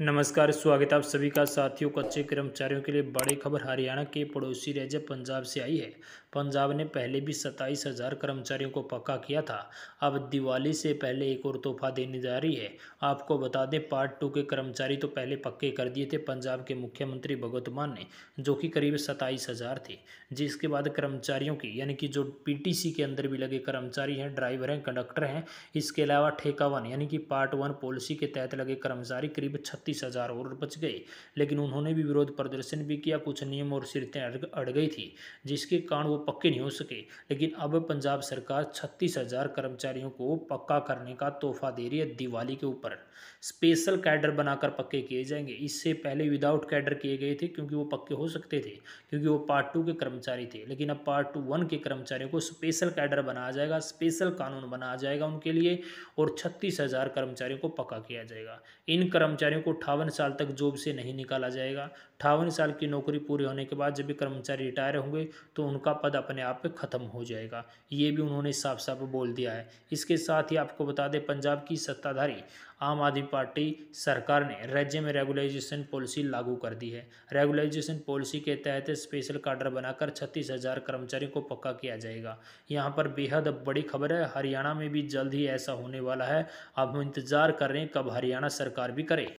नमस्कार स्वागत आप सभी का साथियों कच्चे कर्मचारियों के लिए बड़ी खबर हरियाणा के पड़ोसी राज्य पंजाब से आई है पंजाब ने पहले भी सत्ताईस हजार कर्मचारियों को पक्का किया था अब दिवाली से पहले एक और तोहफा देने जा रही है आपको बता दें पार्ट टू के कर्मचारी तो पहले पक्के कर दिए थे पंजाब के मुख्यमंत्री भगवत मान ने जो कि करीब सत्ताईस हज़ार थे जिसके बाद कर्मचारियों की यानी कि जो पी के अंदर भी लगे कर्मचारी हैं ड्राइवर हैं कंडक्टर हैं इसके अलावा ठेका वन यानी कि पार्ट वन पॉलिसी के तहत लगे कर्मचारी करीब छत्तीस हज़ार और बच गए लेकिन उन्होंने भी विरोध प्रदर्शन भी किया कुछ नियम और शर्तें अड़ गई थी जिसके कारण वो पक्के नहीं हो सके लेकिन अब पंजाब सरकार छत्तीस हज़ार कर्मचारियों को पक्का करने का तोहफा दे रही है दिवाली के ऊपर स्पेशल कैडर बनाकर पक्के किए जाएंगे इससे पहले विदाउट कैडर किए गए थे क्योंकि वो पक्के हो सकते थे क्योंकि वो पार्ट टू के कर्मचारी थे लेकिन अब पार्ट टू वन के कर्मचारियों को स्पेशल कैडर बनाया जाएगा स्पेशल कानून बनाया जाएगा उनके लिए और छत्तीस हजार कर्मचारियों को पक्का किया जाएगा इन कर्मचारियों को अठावन साल तक जॉब से नहीं निकाला जाएगा अठावन साल की नौकरी पूरी होने के बाद जब भी कर्मचारी रिटायर होंगे तो उनका पद अपने आप ख़त्म हो जाएगा ये भी उन्होंने साफ साफ बोल दिया है इसके साथ ही आपको बता दें पंजाब की सत्ताधारी आम आदमी पार्टी सरकार ने राज्य में रेगुलाइजेशन पॉलिसी लागू कर दी है रेगुलाइजेशन पॉलिसी के तहत स्पेशल काडर बनाकर छत्तीस हजार कर्मचारियों को पक्का किया जाएगा यहाँ पर बेहद बड़ी खबर है हरियाणा में भी जल्द ही ऐसा होने वाला है अब हम इंतजार कर रहे हैं कब हरियाणा सरकार भी करे